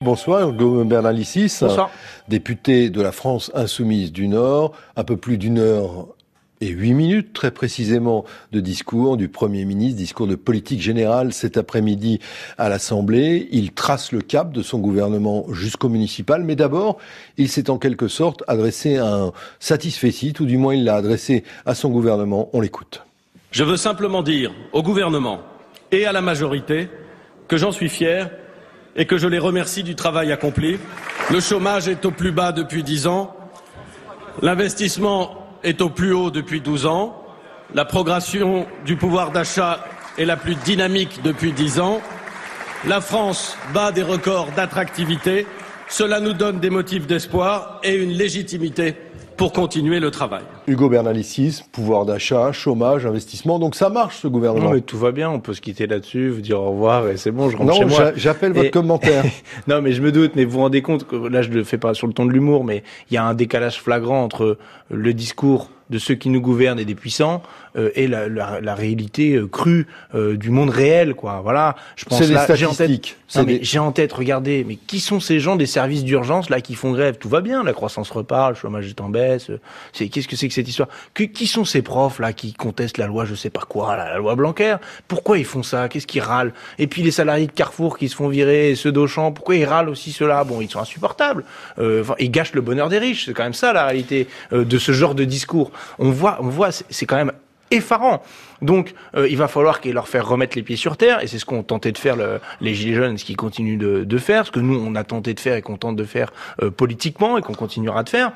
Bonsoir, Guillaume député de la France insoumise du Nord, un peu plus d'une heure et huit minutes très précisément de discours du Premier ministre, discours de politique générale cet après-midi à l'Assemblée. Il trace le cap de son gouvernement jusqu'au municipal, mais d'abord, il s'est en quelque sorte adressé à un satisfait, ou du moins il l'a adressé à son gouvernement. On l'écoute. Je veux simplement dire au gouvernement et à la majorité, que j'en suis fier et que je les remercie du travail accompli. Le chômage est au plus bas depuis dix ans, l'investissement est au plus haut depuis douze ans, la progression du pouvoir d'achat est la plus dynamique depuis dix ans, la France bat des records d'attractivité, cela nous donne des motifs d'espoir et une légitimité pour continuer le travail. Hugo Bernalicis, pouvoir d'achat, chômage, investissement. Donc ça marche ce gouvernement. Non mais tout va bien, on peut se quitter là-dessus, vous dire au revoir et c'est bon, je rentre chez moi. Non, j'appelle votre commentaire. non mais je me doute, mais vous vous rendez compte que là je le fais pas sur le ton de l'humour, mais il y a un décalage flagrant entre le discours de ceux qui nous gouvernent et des puissants euh, et la, réalité euh, crue euh, du monde réel quoi voilà je pense j'ai en tête j'ai en tête regardez mais qui sont ces gens des services d'urgence là qui font grève tout va bien là la croissance repart, le chômage est en baisse. Euh, c'est qu'est-ce que c'est que cette histoire Qui sont ces profs là qui contestent la loi, je sais pas quoi, la, loi Blanquer Pourquoi ils font ça Qu'est-ce qu'ils râlent Et puis les salariés de Carrefour qui se font virer, et ceux d'Auchan, pourquoi ils râlent aussi ceux-là Bon, ils sont insupportables. Euh, ils gâchent le bonheur des riches. C'est quand même ça la réalité euh, de ce genre de discours. On voit, on voit, c'est quand même effarant. Donc, euh, il va falloir leur faire remettre les pieds sur terre, et c'est ce qu'ont tenté de faire le, les Gilets jaunes, ce qu'ils continuent de, de, faire, ce que nous, on a tenté de faire et qu'on tente de faire euh, politiquement et qu'on continuera de faire.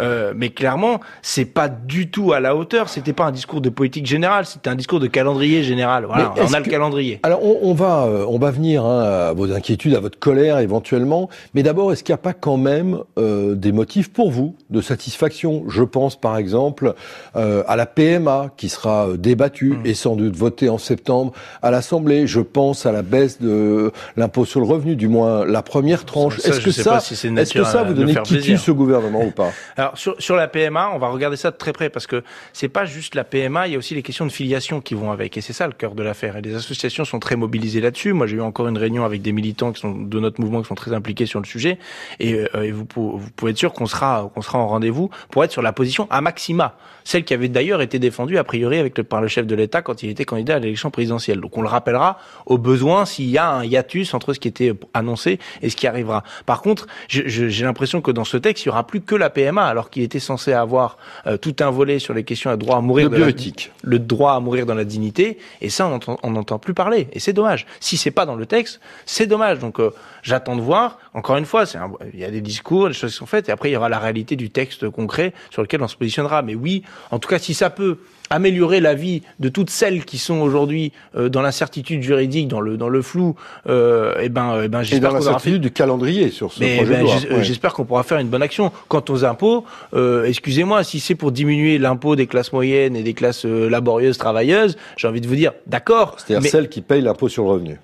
Euh, mais clairement, c'est pas du tout à la hauteur, c'était pas un discours de politique générale, c'était un discours de calendrier général. Voilà, on a le calendrier. Alors, on, on va, on va venir hein, à vos inquiétudes, à votre colère éventuellement, mais d'abord, est-ce qu'il n'y a pas quand même des motifs pour vous de satisfaction Je pense par exemple à la PMA qui sera euh, débattu mmh. et sans doute voté en septembre à l'Assemblée. Je pense à la baisse de l'impôt sur le revenu, du moins la première tranche. Est-ce que, ça, est ce que ça vous donnez qui ce gouvernement ou pas Alors sur, la PMA, on va regarder ça de très près parce que c'est pas juste la PMA, il y a aussi les questions de filiation qui vont avec et c'est ça le cœur de l'affaire. Et les associations sont très mobilisées là-dessus. Moi, j'ai eu encore une réunion avec des militants qui sont de notre mouvement qui sont très impliqués sur le sujet et, euh, vous, pouvez être sûr qu'on sera qu'on sera en rendez-vous pour être sur la position à maxima, celle qui avait d'ailleurs été défendue a priori avec le, par le chef de l'État quand il était candidat à l'élection présidentielle. Donc on le rappellera au besoin s'il y a un hiatus entre ce qui était annoncé et ce qui arrivera. Par contre, j'ai l'impression que dans ce texte, il n'y aura plus que la PMA, alors qu'il était censé avoir euh, tout un volet sur les questions à droit à mourir de, le droit à mourir dans la dignité, et ça on n'entend plus parler, et c'est dommage. Si c'est pas dans le texte, c'est dommage. Donc euh, j'attends de voir. Encore une fois, c'est il y a des discours, des choses qui sont faites, et après il y aura la réalité du texte concret sur lequel on se positionnera. Mais oui, en tout cas si ça peut améliorer la vie de toutes celles qui sont aujourd'hui euh, dans l'incertitude juridique, dans le dans le flou, euh, eh ben, eh ben, et ben, j'espère qu'on aura du calendrier sur ce projet ben, J'espère qu'on pourra faire une bonne action. Quant aux impôts, euh, excusez-moi, si c'est pour diminuer l'impôt des classes moyennes et des classes laborieuses travailleuses, j'ai envie de vous dire, d'accord. C'est-à-dire celles qui payent l'impôt sur le revenu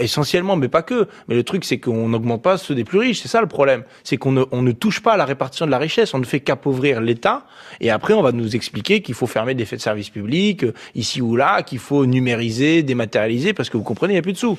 essentiellement, mais pas que. Mais le truc, c'est qu'on n'augmente pas ceux des plus riches. C'est ça le problème. C'est qu'on ne, touche pas à la répartition de la richesse. On ne fait qu'appauvrir l'État. Et après, on va nous expliquer qu'il faut fermer des faits de services publics, euh, ici ou là, qu'il faut numériser, dématérialiser, parce que vous comprenez, il n'y a plus de sous.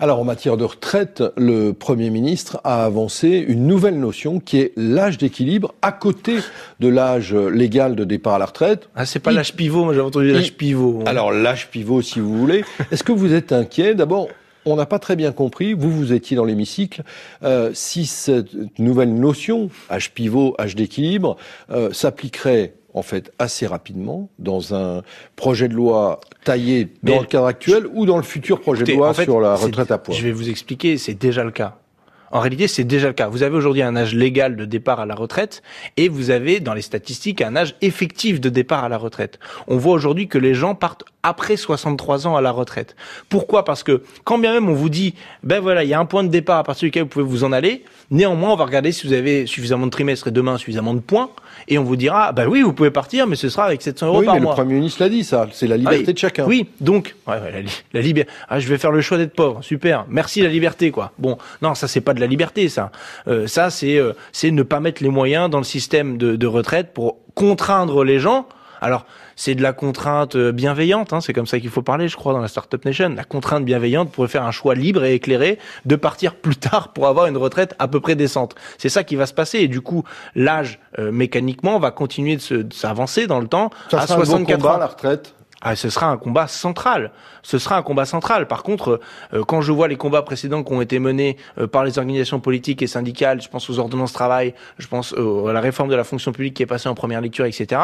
Alors, en matière de retraite, le Premier ministre a avancé une nouvelle notion qui est l'âge d'équilibre à côté de l'âge légal de départ à la retraite. Ah, c'est pas l'âge pivot, moi j'avais entendu l'âge pivot. Hein. Alors, l'âge pivot, si vous voulez. Est-ce que vous êtes inquiet D'abord, on n'a pas très bien compris, vous vous étiez dans l'hémicycle, euh, si cette nouvelle notion, H pivot, H d'équilibre, euh, s'appliquerait en fait assez rapidement dans un projet de loi taillé dans le cadre actuel ou dans le futur projet de loi sur la retraite à poids. Je vais vous expliquer, c'est déjà le cas. En réalité, c'est déjà le cas. Vous avez aujourd'hui un âge légal de départ à la retraite et vous avez dans les statistiques un âge effectif de départ à la retraite. On voit aujourd'hui que les gens partent après 63 ans à la retraite. Pourquoi Parce que quand bien même on vous dit, ben voilà, il y a un point de départ à partir duquel vous pouvez vous en aller, néanmoins on va regarder si vous avez suffisamment de trimestres et demain suffisamment de points, et on vous dira, ah ben oui, vous pouvez partir, mais ce sera avec 700 euros oui, mais Le Premier ministre l'a dit, ça, c'est la liberté ah de chacun. Oui, donc, ouais, la, liberté. Ah, je vais faire le choix d'être pauvre, super, merci la liberté, quoi. Bon, non, ça c'est pas de la la liberté, ça. Euh, ça, c'est euh, c'est ne pas mettre les moyens dans le système de, retraite pour contraindre les gens. Alors, c'est de la contrainte euh, bienveillante, hein, c'est comme ça qu'il faut parler, je crois, dans la Startup Nation. La contrainte bienveillante pour faire un choix libre et éclairé de partir plus tard pour avoir une retraite à peu près décente. C'est ça qui va se passer. Et du coup, l'âge, mécaniquement, va continuer de s'avancer dans le temps à 64 ans. la retraite ah, ce sera un combat central. Ce sera un combat central. Par contre, euh, quand je vois les combats précédents qui ont été menés euh, par les organisations politiques et syndicales, je pense aux ordonnances travail, je pense à la réforme de la fonction publique qui est passée en première lecture, etc.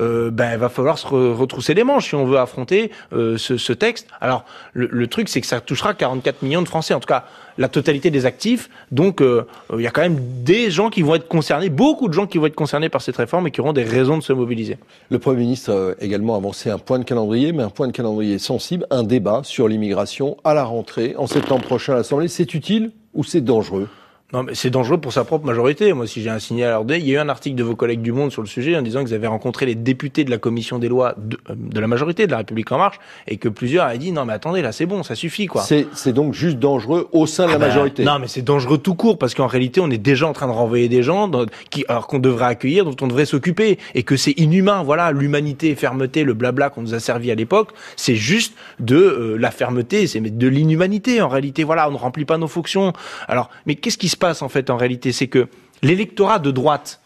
Euh, ben, il va falloir se retrousser les manches si on veut affronter ce, texte. Alors, le, le truc, c'est que ça touchera 44 millions de Français. En tout cas, la totalité des actifs. Donc, euh, euh, il y a quand même des gens qui vont être concernés, beaucoup de gens qui vont être concernés par cette réforme et qui auront des raisons de se mobiliser. Le Premier ministre a également avancé un point de calendrier, mais un point de calendrier sensible, un débat sur l'immigration à la rentrée en septembre prochain à l'Assemblée. C'est utile ou c'est dangereux non, mais c'est dangereux pour sa propre majorité. Moi, si j'ai un signal à il y a eu un article de vos collègues du Monde sur le sujet en disant qu'ils avaient rencontré les députés de la commission des lois euh, de, la majorité de la République en marche et que plusieurs avaient dit non, mais attendez, là, c'est bon, ça suffit, quoi. C'est donc juste dangereux au sein de la ah ben, majorité. Non, mais c'est dangereux tout court parce qu'en réalité, on est déjà en train de renvoyer des gens qui, alors qu'on devrait accueillir, dont on devrait s'occuper et que c'est inhumain. Voilà, l'humanité, fermeté, le blabla qu'on nous a servi à l'époque, c'est juste de euh, la fermeté, c'est de l'inhumanité en réalité. Voilà, on ne remplit pas nos fonctions. Alors, mais qu'est-ce qui se passe en fait en réalité, c'est que l'électorat de droite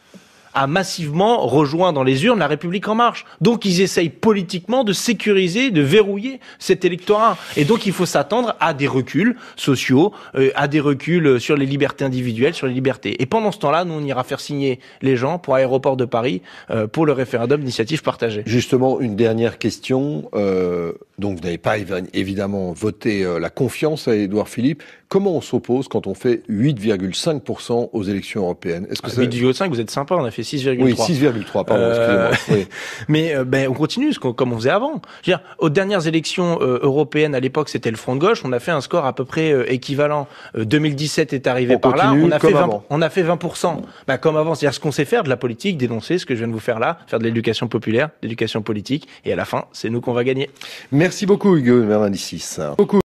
a massivement rejoint dans les urnes la République en marche. Donc ils essayent politiquement de sécuriser, de verrouiller cet électorat. Et donc il faut s'attendre à des reculs sociaux, euh, à des reculs sur les libertés individuelles, sur les libertés. Et pendant ce temps-là, nous, on ira faire signer les gens pour Aéroport de Paris euh, pour le référendum d'initiative partagée. Justement, une dernière question. Euh, donc vous n'avez pas évidemment voté la confiance à Édouard Philippe. Comment on s'oppose quand on fait 8,5% aux élections européennes Est-ce que 8,5 Vous êtes sympa, on a fait 6,3. Oui, 6,3. Pardon, euh, excusez-moi. Mais euh, ben, on continue ce comme on faisait avant. Je veux dire, aux dernières élections euh, européennes, à l'époque, c'était le Front de gauche. On a fait un score à peu près équivalent. 2017 est arrivé par là. On a fait 20. On a fait 20%. comme avant, c'est-à-dire ce qu'on sait faire de la politique, dénoncer ce que je viens de vous faire là, faire de l'éducation populaire, de l'éducation politique, et à la fin, c'est nous qu'on va gagner. Merci beaucoup, Hugo Merci Beaucoup.